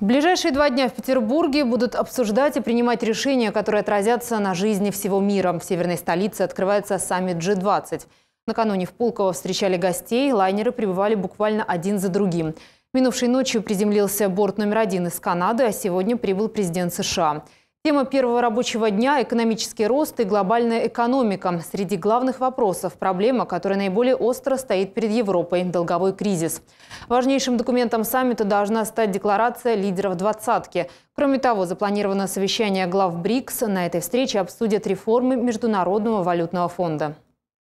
В ближайшие два дня в Петербурге будут обсуждать и принимать решения, которые отразятся на жизни всего мира. В северной столице открывается саммит G20. Накануне в Пулково встречали гостей, лайнеры прибывали буквально один за другим. Минувшей ночью приземлился борт номер один из Канады, а сегодня прибыл президент США. Тема первого рабочего дня – экономический рост и глобальная экономика. Среди главных вопросов – проблема, которая наиболее остро стоит перед Европой – долговой кризис. Важнейшим документом саммита должна стать декларация лидеров «двадцатки». Кроме того, запланировано совещание глав БРИКС. На этой встрече обсудят реформы Международного валютного фонда.